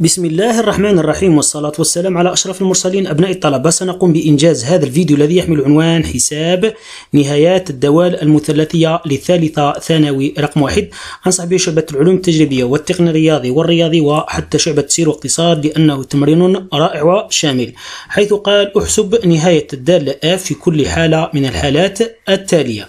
بسم الله الرحمن الرحيم والصلاة والسلام على أشرف المرسلين أبناء الطلبة سنقوم بإنجاز هذا الفيديو الذي يحمل عنوان حساب نهايات الدوال المثلثية للثالثة ثانوي رقم واحد أنصح به شعبة العلوم التجريبية والتقن الرياضي والرياضي وحتى شعبة سير واقتصاد لأنه تمرين رائع وشامل حيث قال أحسب نهاية الدالة F في كل حالة من الحالات التالية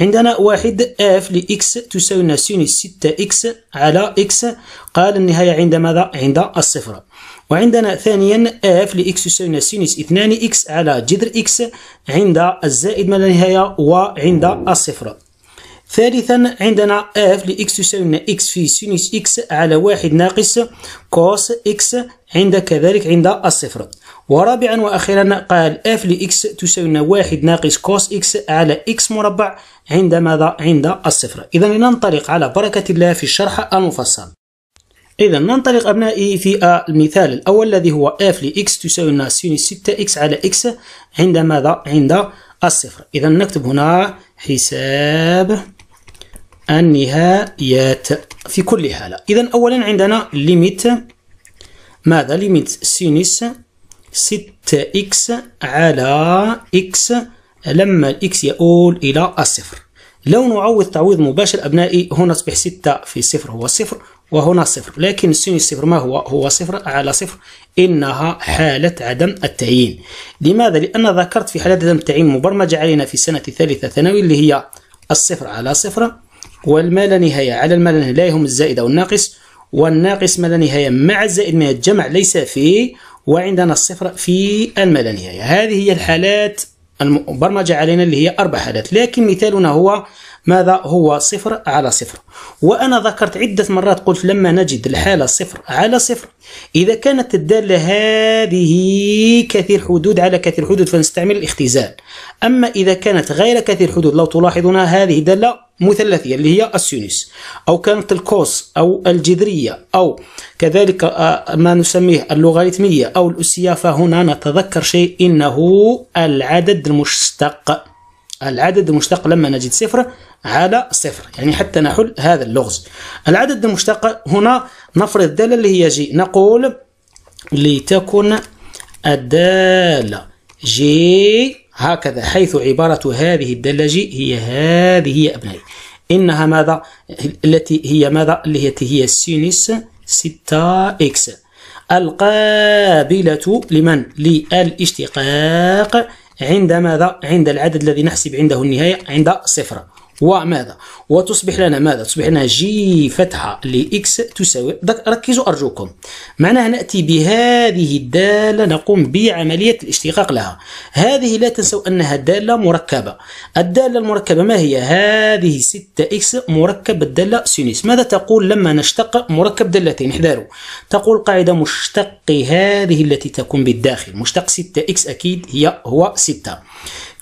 عندنا واحد اف لإكس تساوي سينوس ستة إكس على إكس قال النهاية عند ماذا؟ عند الصفر وعندنا ثانيا اف لإكس تساوي سينوس اثنان إكس على جذر إكس عند الزائد ما لا نهاية وعند الصفر ثالثا عندنا اف لإكس تساوي إكس في سينوس إكس على واحد ناقص كوس إكس عند كذلك عند الصفر ورابعا واخيرا قال اف لاكس تساوي واحد ناقص كوس اكس على اكس مربع عند ماذا عند الصفر اذا لننطلق على بركه الله في الشرح المفصل إذا ننطلق أبنائي في المثال الأول الذي هو ل اكس تساوي لنا سين 6 اكس على اكس عند ماذا؟ عند الصفر إذا نكتب هنا حساب النهايات في كل حالة إذا أولا عندنا ليميت ماذا؟ ليميت سينس 6 إكس على إكس لما الإكس يؤول إلى الصفر لو نعوض تعويض مباشر أبنائي هنا تصبح 6 في صفر هو صفر وهنا صفر لكن سين الصفر ما هو هو صفر على صفر إنها حالة عدم التعيين لماذا؟ لأن ذكرت في حالة عدم التعيين مبرمجة علينا في سنة ثالثة ثانوي اللي هي الصفر على صفر والما لا نهاية على الما لا نهاية لا يهم الزائد أو الناقص والناقص ما لا نهاية مع الزائد من الجمع ليس فيه وعندنا الصفر في الملانية هذه هي الحالات البرمجة علينا اللي هي أربع حالات لكن مثالنا هو ماذا هو صفر على صفر وأنا ذكرت عدة مرات قلت لما نجد الحالة صفر على صفر إذا كانت الدالة هذه كثير حدود على كثير حدود فنستعمل الاختزال أما إذا كانت غير كثير حدود لو تلاحظون هذه دالة مثلثية اللي هي السينوس أو كانت الكوس أو الجذرية أو كذلك آه، ما نسميه اللوغاريتمية أو الأسية فهنا نتذكر شيء إنه العدد المشتق العدد المشتق لما نجد صفر على صفر يعني حتى نحل هذا اللغز العدد المشتق هنا نفرض الدالة اللي هي جي نقول لتكن الدالة جي هكذا حيث عبارة هذه الدالة جي هي هذه يا أبنائي إنها ماذا التي هي ماذا التي هي سينس 6 إكس القابلة لمن للاشتقاق عند ماذا؟ عند العدد الذي نحسب عنده النهاية عند صفر وماذا وتصبح لنا ماذا تصبح لنا جي فتحة لإكس تساوي ركزوا أرجوكم معنا نأتي بهذه الدالة نقوم بعملية الاشتقاق لها هذه لا تنسوا أنها دالة مركبة الدالة المركبة ما هي هذه 6 إكس مركب الدالة سينيس ماذا تقول لما نشتق مركب دالتين احذروا تقول قاعدة مشتق هذه التي تكون بالداخل مشتق 6 إكس أكيد هي هو 6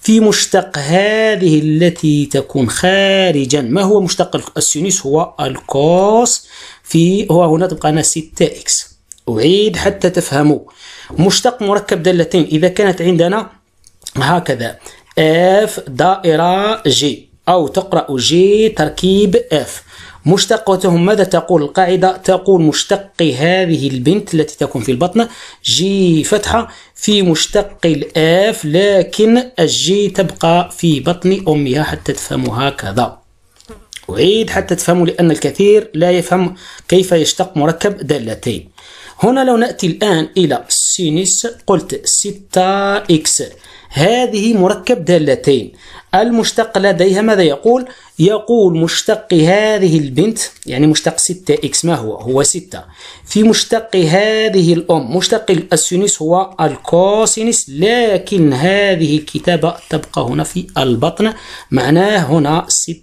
في مشتق هذه التي تكون خارجا ما هو مشتق السينوس هو الكوس في هو هنا تبقى لنا 6 اكس أعيد حتى تفهموا مشتق مركب دالتين إذا كانت عندنا هكذا اف دائرة جي أو تقرأ جي تركيب اف مشتقتهم ماذا تقول القاعدة تقول مشتق هذه البنت التي تكون في البطن جي فتحة في مشتق الآف لكن الجي تبقى في بطن أمها حتى تفهمها كذا أعيد حتى تفهموا لأن الكثير لا يفهم كيف يشتق مركب دالتين هنا لو نأتي الآن إلى سينس قلت ستة إكس هذه مركب دالتين المشتق لديها ماذا يقول؟ يقول مشتق هذه البنت يعني مشتق 6 اكس ما هو؟ هو 6 في مشتق هذه الأم مشتق السينس هو الكوسينس لكن هذه الكتابة تبقى هنا في البطن معناه هنا 6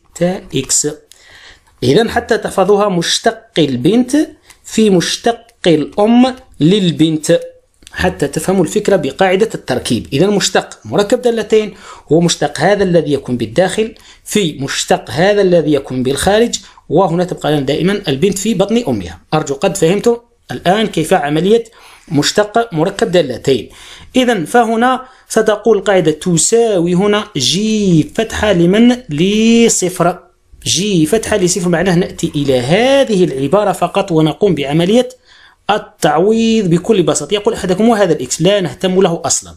اكس إذا حتى تحفظوها مشتق البنت في مشتق الأم للبنت حتى تفهموا الفكرة بقاعدة التركيب إذا مشتق مركب دالتين هو مشتق هذا الذي يكون بالداخل في مشتق هذا الذي يكون بالخارج وهنا تبقى لنا دائما البنت في بطن أمها أرجو قد فهمت الآن كيف عملية مشتق مركب دالتين إذا فهنا ستقول قاعدة تساوي هنا جي فتحة لمن لصفر جي فتحة لصفر معناه نأتي إلى هذه العبارة فقط ونقوم بعملية التعويض بكل بساطة يقول أحدكم وهذا الإكس لا نهتم له أصلا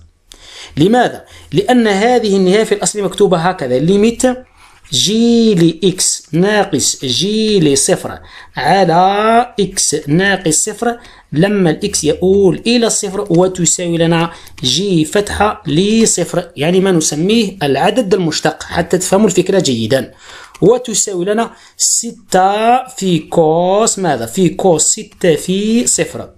لماذا؟ لأن هذه النهاية في الأصل مكتوبة هكذا ليميت جي لإكس ناقص جي لصفر على إكس ناقص صفر لما الإكس يؤول إلى الصفر وتساوي لنا جي فتحة لصفر يعني ما نسميه العدد المشتق حتى تفهموا الفكرة جيدا وتساوي لنا ستة في كوس ماذا في كوس ستة في صفر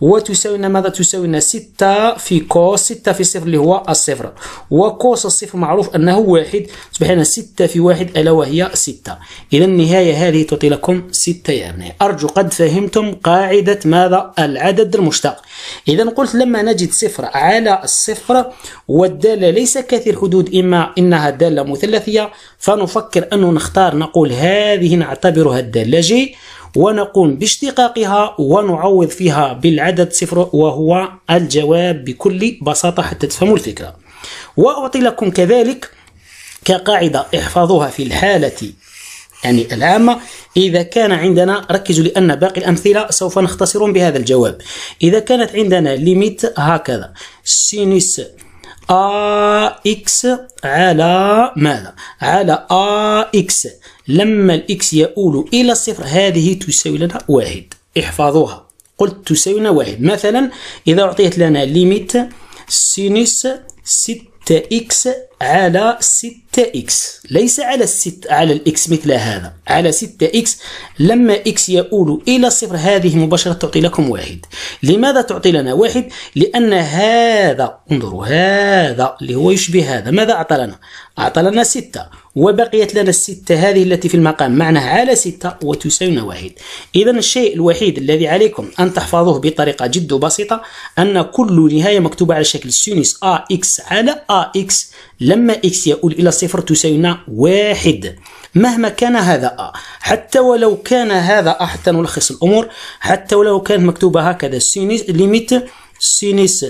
وتساوينا ماذا تساوينا 6 في كوس 6 في صفر اللي هو الصفر وكوس الصفر معروف أنه واحد تصبح لنا 6 في واحد ألا وهي 6 إذا النهاية هذه تعطي لكم 6 يا ابني أرجو قد فهمتم قاعدة ماذا العدد المشتق إذا قلت لما نجد صفر على الصفر والدالة ليس كثير حدود إما إنها دالة مثلثية فنفكر أنه نختار نقول هذه نعتبرها الدالة جي ونقوم باشتقاقها ونعوض فيها بالعدد صفر وهو الجواب بكل بساطة حتى تفهموا الفكرة وأعطي لكم كذلك كقاعدة احفظوها في الحالة يعني العامة إذا كان عندنا ركزوا لأن باقي الأمثلة سوف نختصر بهذا الجواب إذا كانت عندنا ليميت هكذا سينس ا اكس على ماذا؟ على ا اكس لما الإكس يؤول إلى الصفر هذه تساوي لنا واحد احفظوها قلت تساوي لنا واحد مثلا إذا أعطيت لنا ليميت سينس 6 إكس على 6 اكس ليس على الست على الاكس مثل هذا على 6 اكس لما اكس يؤول الى صفر هذه مباشره تعطي لكم واحد لماذا تعطي لنا واحد لان هذا انظروا هذا اللي هو يشبه هذا ماذا اعطى لنا اعطى لنا 6 وبقيت لنا الستة هذه التي في المقام معناها على ستة وتساوينا واحد إذا الشيء الوحيد الذي عليكم أن تحفظوه بطريقة جد بسيطة أن كل نهاية مكتوبة على شكل سينوس إكس على إكس لا لما إكس يؤول إلى صفر تساوينا واحد مهما كان هذا أ حتى ولو كان هذا أ حتى نلخص الأمور حتى ولو كانت مكتوبة هكذا سينيس ليميت سينيس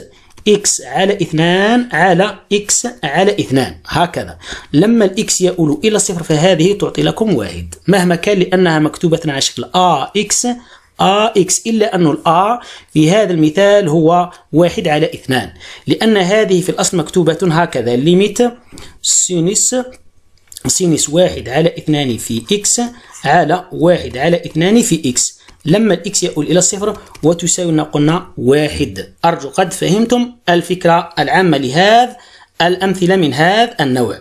إكس على اثنان على إكس على اثنان هكذا لما الإكس يؤول إلى صفر فهذه تعطي لكم واحد مهما كان لأنها مكتوبة على شكل أ إكس آ إكس إلا أن a في هذا المثال هو واحد على اثنان لأن هذه في الأصل مكتوبة هكذا ليميت سينس سينس واحد على اثنان في إكس على واحد على اثنان في إكس لما الإكس يؤول إلى الصفر وتساوي قلنا واحد أرجو قد فهمتم الفكرة العامة لهذا الأمثلة من هذا النوع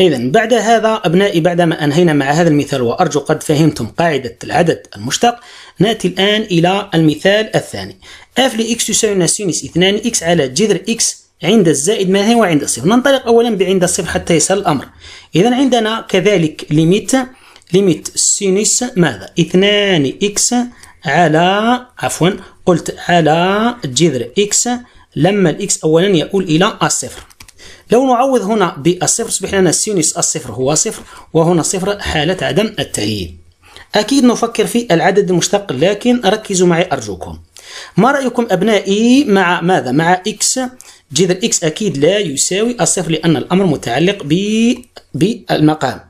إذا بعد هذا أبنائي بعدما أنهينا مع هذا المثال وأرجو قد فهمتم قاعدة العدد المشتق نأتي الآن إلى المثال الثاني اف لإكس تساوي سينس 2 إكس على جذر إكس عند الزائد هي وعند الصفر ننطلق أولا بعند الصفر حتى يسهل الأمر إذا عندنا كذلك ليميت ليميت سينس ماذا 2 إكس على عفوا قلت على جذر إكس لما الإكس أولا يؤول إلى الصفر لو نعوض هنا بالصفر تصبح لنا سينس الصفر هو صفر وهنا صفر حالة عدم التعيين أكيد نفكر في العدد المشتق لكن ركزوا معي أرجوكم ما رأيكم أبنائي مع ماذا؟ مع إكس جذر إكس أكيد لا يساوي الصفر لأن الأمر متعلق بالمقام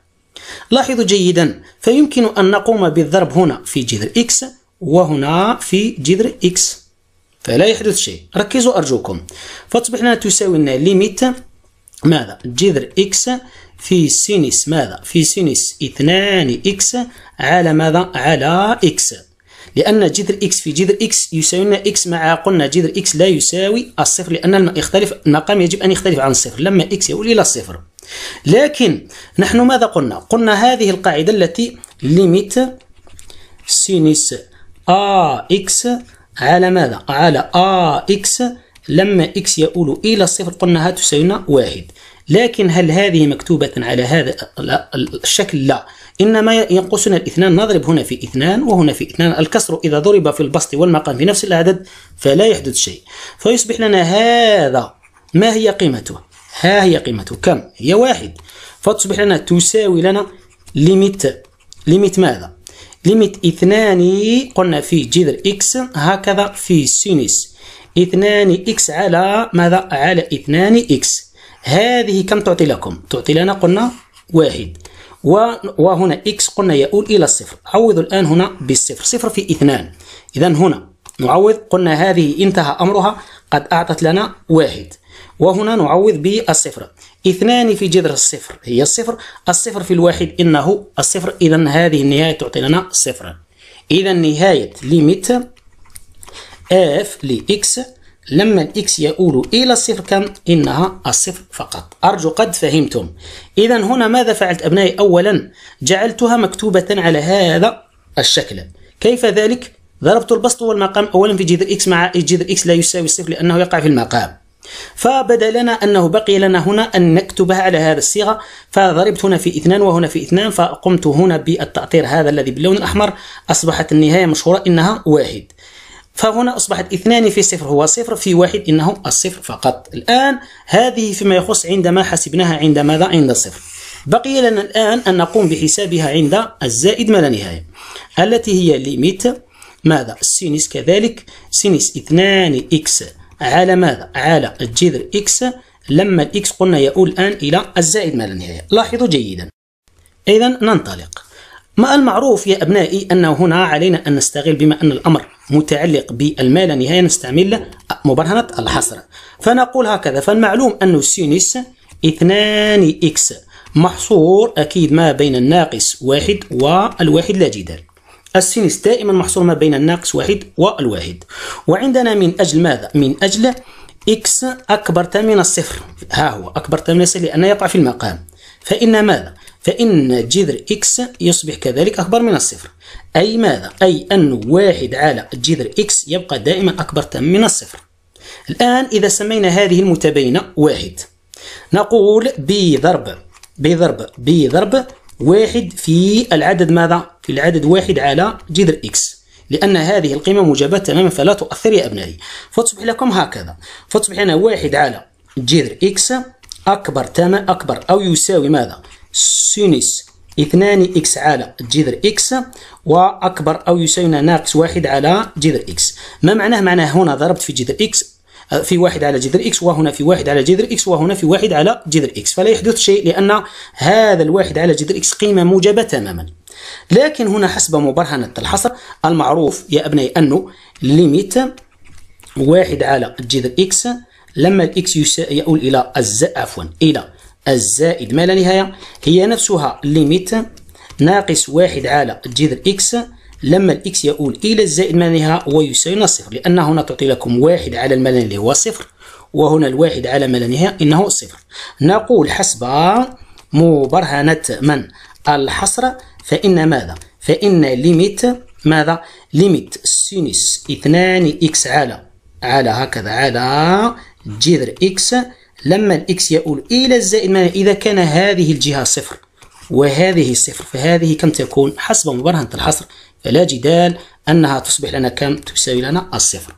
لاحظوا جيدا فيمكن أن نقوم بالضرب هنا في جذر إكس وهنا في جذر إكس فلا يحدث شيء ركزوا أرجوكم فتصبح لنا تساوي لنا ليميت ماذا جذر إكس في سينس ماذا في سينس اثنان إكس على ماذا على إكس لأن جذر إكس في جذر إكس يساوي لنا إكس مع قلنا جذر إكس لا يساوي الصفر لأن يختلف النقم يجب أن يختلف عن الصفر لما إكس يؤول إلى الصفر لكن نحن ماذا قلنا قلنا هذه القاعدة التي ليميت سينس آ إكس على ماذا على آ إكس لما إكس يؤول إلى الصفر قلنا هذا تساوي واحد لكن هل هذه مكتوبة على هذا الشكل؟ لا إنما ينقصنا الاثنان نضرب هنا في اثنان وهنا في اثنان الكسر إذا ضرب في البسط والمقام في نفس العدد فلا يحدث شيء فيصبح لنا هذا ما هي قيمته؟ ها هي قيمته كم؟ هي واحد فتصبح لنا تساوي لنا ليميت ليميت ماذا؟ ليميت اثنان قلنا في جذر إكس هكذا في سينس اثنان إكس على ماذا؟ على اثنان إكس هذه كم تعطي لكم؟ تعطي لنا قلنا واحد وهنا إكس قلنا يؤول إلى الصفر عوض الآن هنا بالصفر صفر في اثنان إذا هنا نعوض قلنا هذه انتهى أمرها قد أعطت لنا واحد وهنا نعوض بالصفر اثنان في جذر الصفر هي الصفر الصفر في الواحد إنه الصفر إذا هذه النهاية تعطي لنا صفرا إذا نهاية ليميت اف لإكس لما الإكس يؤول إلى الصفر كان إنها الصفر فقط أرجو قد فهمتم إذا هنا ماذا فعلت أبنائي أولا جعلتها مكتوبة على هذا الشكل كيف ذلك؟ ضربت البسط والمقام أولا في جذر إكس مع جذر إكس لا يساوي الصفر لأنه يقع في المقام فبدا لنا أنه بقي لنا هنا أن نكتبها على هذا الصيغة فضربت هنا في اثنان وهنا في اثنان فقمت هنا بالتأطير هذا الذي باللون الأحمر أصبحت النهاية مشهورة إنها واحد فهنا أصبحت اثنان في صفر هو صفر في واحد إنه الصفر فقط الآن هذه فيما يخص عندما حسبناها عند ماذا عند الصفر بقي لنا الآن أن نقوم بحسابها عند الزائد ما لا نهاية التي هي ليميت ماذا سينس كذلك سينس اثنان إكس على ماذا على الجذر إكس لما الإكس قلنا يؤول الآن إلى الزائد ما لا نهاية لاحظوا جيدا إذا ننطلق ما المعروف يا أبنائي أنه هنا علينا أن نستغل بما أن الأمر متعلق بالما لا نهاية نستعمل مبرهنة الحصر فنقول هكذا فالمعلوم أن سينس 2 إكس محصور أكيد ما بين الناقص واحد والواحد لا جدال السينس دائما محصور ما بين الناقص واحد والواحد وعندنا من أجل ماذا؟ من أجل إكس أكبر من الصفر ها هو أكبر من الصفر لأنه يقع في المقام فإن ماذا؟ فإن جذر إكس يصبح كذلك أكبر من الصفر أي ماذا؟ أي أن واحد على جذر إكس يبقى دائما أكبر من الصفر الآن إذا سمينا هذه المتباينة واحد نقول بضرب بضرب بضرب واحد في العدد ماذا؟ في العدد واحد على جذر إكس لأن هذه القيمة موجبة تماما فلا تؤثر يا أبنائي فتصبح لكم هكذا فتصبح أنا واحد على جذر إكس أكبر تمام أكبر أو يساوي ماذا؟ سينس اثنان إكس على جذر إكس وأكبر أو يساوي ناقص واحد على جذر إكس ما معناه؟ معناه هنا ضربت في جذر إكس آه، في واحد على جذر إكس وهنا في واحد على جذر إكس وهنا في واحد على جذر إكس فلا يحدث شيء لأن هذا الواحد على جذر إكس قيمة موجبة تماما لكن هنا حسب مبرهنة الحصر المعروف يا أبنائي أنه ليميت واحد على جذر إكس لما الإكس يؤول إلى الز عفوا إلى الزائد ما لا نهاية هي نفسها ليميت ناقص واحد على الجذر إكس لما الإكس يؤول إلى الزائد ما لا نهاية ويساوي صفر لأن هنا تعطي لكم واحد على ما لا نهاية هو صفر وهنا الواحد على ما لا نهاية إنه صفر نقول حسب مبرهنة من الحصر فإن ماذا؟ فإن ليميت ماذا؟ ليميت سينس 2 إكس على على هكذا على جذر إكس لما الإكس يؤول إلى الزائد ماذا إذا كان هذه الجهة صفر وهذه صفر فهذه كم تكون حسب مبرهنة الحصر فلا جدال أنها تصبح لنا كم تساوي لنا الصفر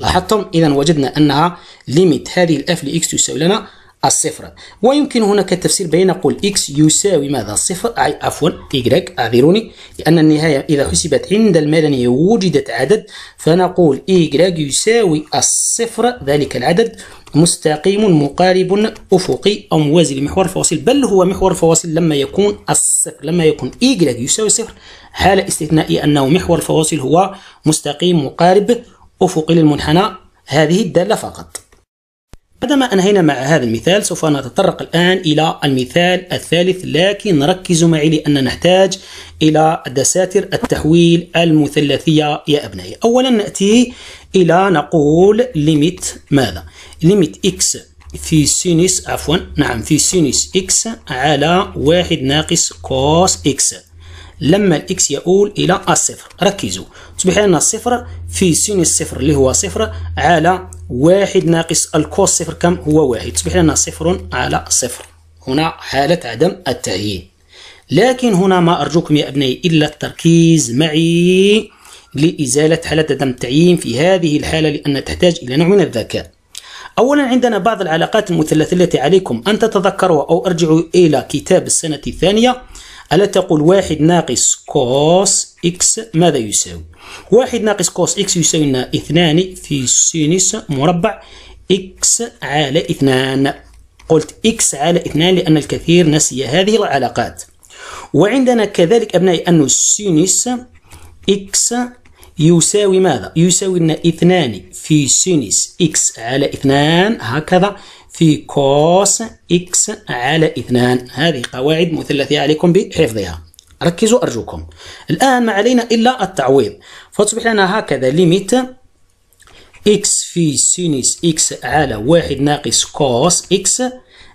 لاحظتم إذا وجدنا أنها ليميت هذه الأف لإكس تساوي لنا الصفر ويمكن هناك التفسير بين نقول اكس يساوي ماذا صفر أي عفوا y أعذروني لأن النهاية إذا حسبت عند المدنية وجدت عدد فنقول y يساوي الصفر ذلك العدد مستقيم مقارب أفقي أو موازي لمحور الفواصل بل هو محور الفواصل لما يكون الصفر لما يكون y يساوي صفر حالة استثنائية أنه محور الفواصل هو مستقيم مقارب أفقي للمنحنى هذه الدالة فقط بعدما أنهينا مع هذا المثال سوف نتطرق الآن إلى المثال الثالث لكن ركزوا معي لأننا نحتاج إلى دساتر التحويل المثلثية يا أبنائي أولا نأتي إلى نقول ليميت ماذا؟ ليميت إكس في سينس عفوا نعم في سينس إكس على واحد ناقص كوس إكس لما الإكس يؤول إلى الصفر ركزوا تصبح لنا الصفر في سينس صفر اللي هو صفر على واحد ناقص الكوس صفر كم هو واحد تصبح لنا صفر على صفر هنا حالة عدم التعيين لكن هنا ما أرجوكم يا أبنائي إلا التركيز معي لإزالة حالة عدم التعيين في هذه الحالة لأن تحتاج إلى نوع من الذكاء أولا عندنا بعض العلاقات المثلثة التي عليكم أن تتذكروا أو أرجعوا إلى كتاب السنة الثانية ألا تقول واحد ناقص كوس إكس ماذا يساوي واحد ناقص كوس إكس يساوي لنا اثنان في سينس مربع إكس على اثنان قلت إكس على اثنان لأن الكثير نسي هذه العلاقات وعندنا كذلك أبنائي أن سينس إكس يساوي ماذا؟ يساوي لنا اثنان في سينس إكس على اثنان هكذا في كوس إكس على اثنان هذه قواعد مثلثة عليكم بحفظها ركزوا أرجوكم الآن ما علينا إلا التعويض فتصبح لنا هكذا ليميت إكس في سينيس إكس على واحد ناقص كوس إكس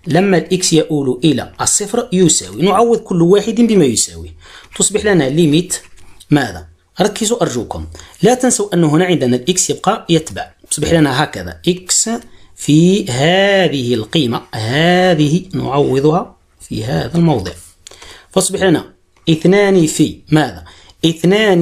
لما الإكس يؤول إلى الصفر يساوي نعوض كل واحد بما يساوي تصبح لنا ليميت ماذا؟ ركزوا أرجوكم لا تنسوا أن هنا عندنا الإكس يبقى يتبع تصبح لنا هكذا إكس في هذه القيمة هذه نعوضها في هذا الموضع فاصبح لنا اثنان في ماذا اثنان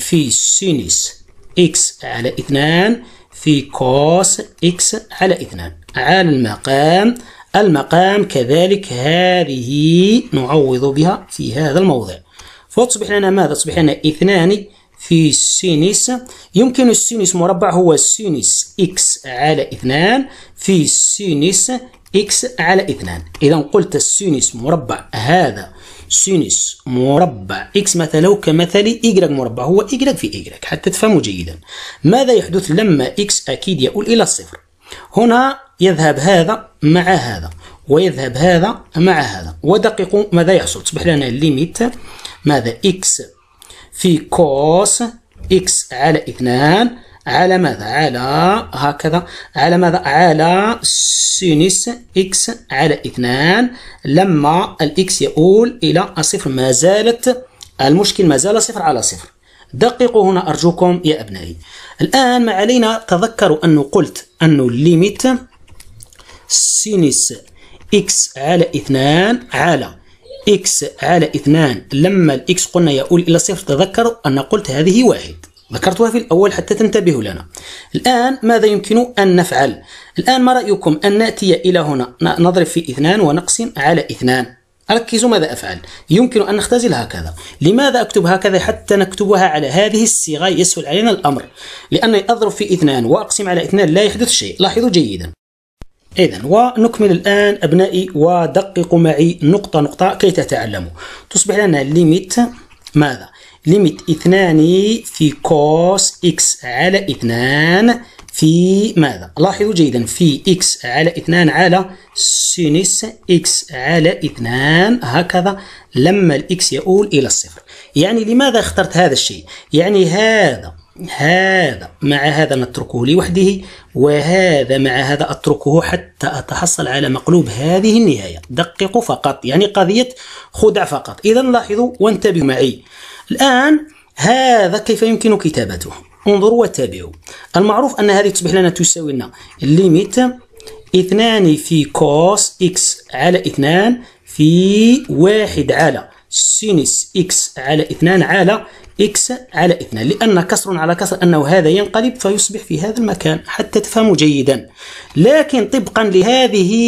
في سينس إكس على اثنان في كوس إكس على اثنان على المقام المقام كذلك هذه نعوض بها في هذا الموضع فتصبح لنا ماذا تصبح لنا اثنان في سينس يمكن السينس مربع هو سينس إكس على اثنان في سينس إكس على اثنان إذا قلت السينس مربع هذا سينس مربع اكس مثلا لو كمثل y مربع هو y في y حتى تفهموا جيدا ماذا يحدث لما اكس أكيد يؤول إلى الصفر هنا يذهب هذا مع هذا ويذهب هذا مع هذا ودققوا ماذا يحصل تصبح لنا ليميت ماذا اكس في كوس اكس على 2 على ماذا على هكذا على ماذا على سينس إكس على اثنان لما الإكس يؤول إلى الصفر ما زالت المشكل ما زال صفر على صفر دققوا هنا أرجوكم يا أبنائي الآن ما علينا تذكروا أنه قلت أنه ليميت سينس إكس على اثنان على إكس على اثنان لما الإكس قلنا يؤول إلى صفر تذكروا أن قلت هذه واحد ذكرتها في الأول حتى تنتبهوا لنا الآن ماذا يمكن أن نفعل الآن ما رأيكم أن نأتي إلى هنا نضرب في اثنان ونقسم على اثنان ركزوا ماذا أفعل يمكن أن نختزل هكذا لماذا أكتب هكذا حتى نكتبها على هذه الصيغة يسهل علينا الأمر لأن أضرب في اثنان وأقسم على اثنان لا يحدث شيء لاحظوا جيدا إذا ونكمل الآن أبنائي ودققوا معي نقطة نقطة كي تتعلموا تصبح لنا ليميت ماذا ليميت اثنان في كوس اكس على اثنان في ماذا؟ لاحظوا جيدا في اكس على اثنان على سينس اكس على اثنان هكذا لما الاكس يؤول الى الصفر يعني لماذا اخترت هذا الشيء؟ يعني هذا هذا مع هذا نتركه لوحده وهذا مع هذا أتركه حتى أتحصل على مقلوب هذه النهاية دققوا فقط يعني قضية خدع فقط إذا لاحظوا وانتبهوا معي الآن هذا كيف يمكن كتابته انظروا وتابعوا المعروف أن هذه تصبح لنا تساوي لنا ليميت اثنان في كوس إكس على اثنان في واحد على سينس إكس على اثنان على إكس على اثنان لأن كسر على كسر أنه هذا ينقلب فيصبح في هذا المكان حتى تفهموا جيدا لكن طبقا لهذه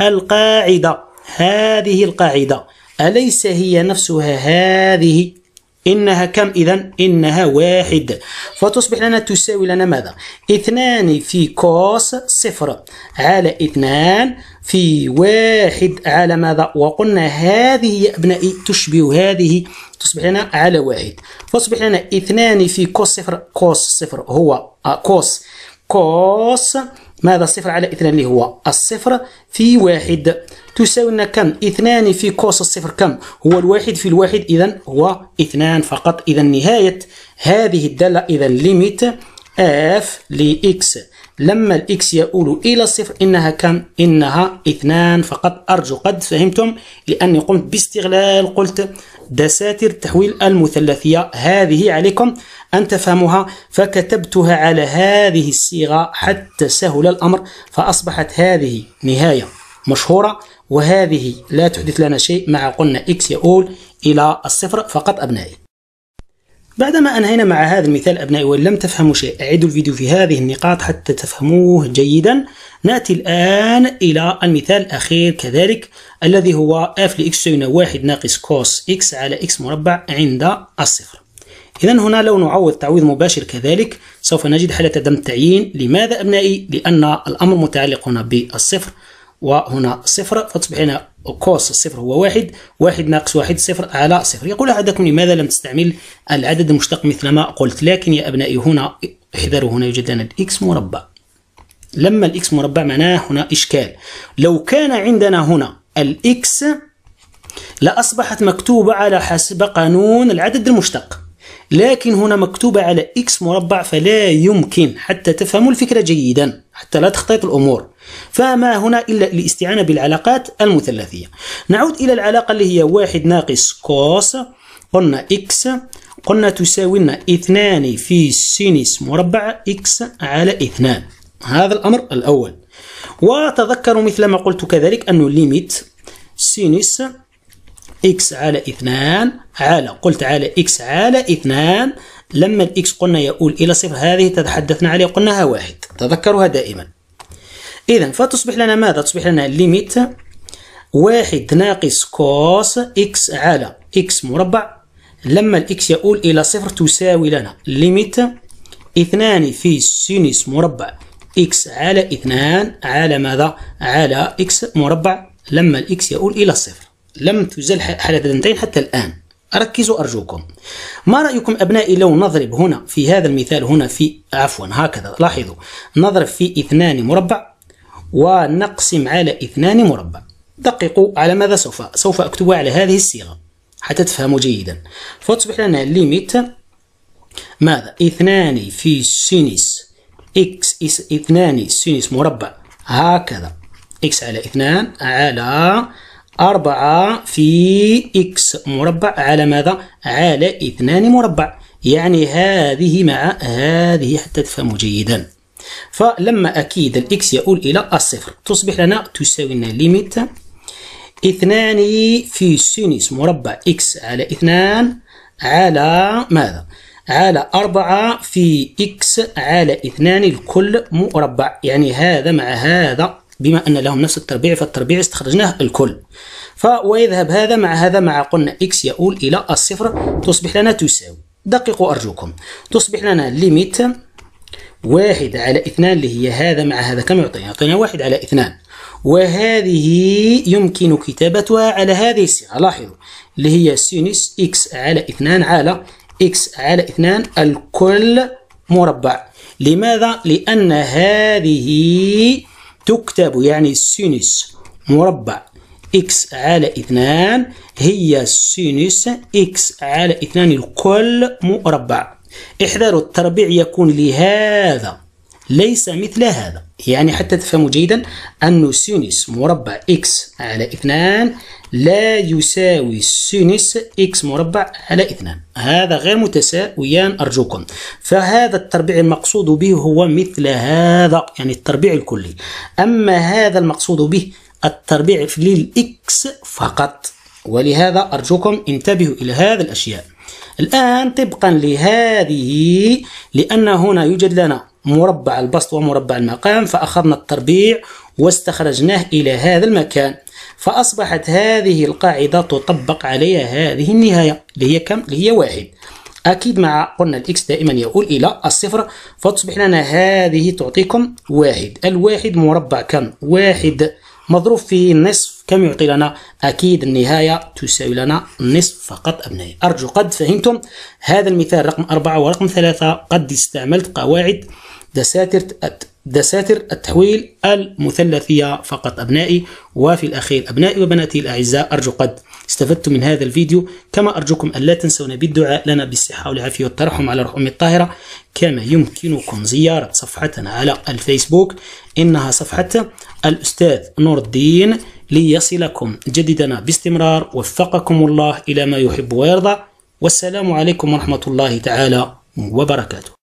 القاعدة هذه القاعدة أليس هي نفسها هذه إنها كم إذا إنها واحد فتصبح لنا تساوي لنا ماذا اثنان في كوس صفر على اثنان في واحد على ماذا وقلنا هذه يا أبنائي تشبه هذه تصبح لنا على واحد فتصبح لنا اثنان في كوس صفر كوس صفر هو آه، كوس كوس ماذا صفر على اثنان اللي هو الصفر في واحد تساوينا كم اثنان في كوس الصفر كم هو الواحد في الواحد إذا هو اثنان فقط إذا نهاية هذه الدالة إذا ليميت اف لإكس لما الإكس يؤول إلى الصفر إنها كم؟ إنها اثنان فقط أرجو قد فهمتم لأني قمت باستغلال قلت دساتير التحويل المثلثية هذه عليكم أن تفهموها فكتبتها على هذه الصيغة حتى سهل الأمر فأصبحت هذه نهاية مشهورة وهذه لا تحدث لنا شيء مع قلنا إكس يؤول إلى الصفر فقط أبنائي بعدما أنهينا مع هذا المثال أبنائي وإن لم تفهموا شيء أعيدوا الفيديو في هذه النقاط حتى تفهموه جيدا نأتي الآن إلى المثال الأخير كذلك الذي هو f لx يساوي واحد ناقص كوس x على x مربع عند الصفر إذا هنا لو نعوض تعويض مباشر كذلك سوف نجد حالة عدم التعيين لماذا أبنائي؟ لأن الأمر متعلق هنا بالصفر وهنا صفر فتصبح هنا كوس صفر هو واحد واحد ناقص واحد صفر على صفر يقول أحدكم لماذا لم تستعمل العدد المشتق مثلما قلت لكن يا أبنائي هنا احذروا هنا يوجد لنا الإكس مربع لما الإكس مربع معناه هنا إشكال لو كان عندنا هنا الإكس لأصبحت مكتوبة على حسب قانون العدد المشتق لكن هنا مكتوبة على إكس مربع فلا يمكن حتى تفهموا الفكرة جيدا حتى لا تخطيط الأمور فما هنا إلا الاستعانة بالعلاقات المثلثية نعود إلى العلاقة اللي هي واحد ناقص كوس قلنا إكس قلنا تساوي لنا اثنان في سينس مربع إكس على اثنان هذا الأمر الأول وتذكروا مثل ما قلت كذلك أنه ليميت سينس إكس على اثنان على قلت على إكس على اثنان لما الإكس قلنا يؤول إلى صفر هذه تحدثنا عليها قلناها واحد تذكرها دائما إذا فتصبح لنا ماذا؟ تصبح لنا ليميت واحد ناقص كوس إكس على إكس مربع لما الإكس يؤول إلى صفر تساوي لنا ليميت اثنان في سينس مربع إكس على اثنان على ماذا؟ على إكس مربع لما الإكس يؤول إلى صفر لم تزل حالة الانتين حتى الآن ركزوا أرجوكم ما رأيكم أبنائي لو نضرب هنا في هذا المثال هنا في عفوا هكذا لاحظوا نضرب في اثنان مربع ونقسم على اثنان مربع دققوا على ماذا سوف سوف أكتبها على هذه الصيغة حتى تفهموا جيدا فتصبح لنا ليميت ماذا اثنان في سينس اكس اثنان سينس مربع هكذا اكس على اثنان على أربعة في إكس مربع على ماذا؟ على اثنان مربع يعني هذه مع هذه حتى تفهموا جيدا فلما أكيد الإكس يؤول إلى الصفر تصبح لنا تساوي لنا ليميت اثنان في سينوس مربع إكس على اثنان على ماذا؟ على أربعة في إكس على اثنان الكل مربع يعني هذا مع هذا بما أن لهم نفس التربيع فالتربيع استخرجناه الكل فويذهب هذا مع هذا مع قلنا إكس يؤول إلى الصفر تصبح لنا تساوي دققوا أرجوكم تصبح لنا ليميت واحد على اثنان اللي هي هذا مع هذا كم يعطينا؟ يعطينا واحد على اثنان وهذه يمكن كتابتها على هذه الصيغة لاحظوا اللي هي سينس إكس على اثنان على إكس على اثنان الكل مربع لماذا؟ لأن هذه تكتب يعني سينس مربع إكس على اثنان هي سينس إكس على اثنان الكل مربع احذروا التربيع يكون لهذا ليس مثل هذا يعني حتى تفهموا جيدا أن سينس مربع x على 2 لا يساوي سينس x مربع على 2 هذا غير متساويان أرجوكم فهذا التربيع المقصود به هو مثل هذا يعني التربيع الكلي أما هذا المقصود به التربيع للإكس فقط ولهذا أرجوكم انتبهوا إلى هذه الأشياء الآن طبقا لهذه لأن هنا يوجد لنا مربع البسط ومربع المقام فأخذنا التربيع واستخرجناه إلى هذا المكان فأصبحت هذه القاعدة تطبق عليها هذه النهاية اللي هي كم؟ اللي هي واحد أكيد مع قلنا الإكس دائما يؤول إلى الصفر فتصبح لنا هذه تعطيكم واحد الواحد مربع كم؟ واحد مضروب في النصف كم يعطي لنا أكيد النهاية تساوي لنا النصف فقط أبنائي أرجو قد فهمتم هذا المثال رقم أربعة ورقم ثلاثة قد استعملت قواعد دساتير دساتر التحويل المثلثية فقط أبنائي وفي الأخير أبنائي وبناتي الأعزاء أرجو قد استفدتم من هذا الفيديو كما أرجوكم ألا تنسونا بالدعاء لنا بالصحة والعافية والترحم على روح أمي الطاهرة كما يمكنكم زيارة صفحتنا على الفيسبوك إنها صفحة الأستاذ نور الدين ليصلكم جديدنا باستمرار وفقكم الله إلى ما يحب ويرضى والسلام عليكم ورحمة الله تعالى وبركاته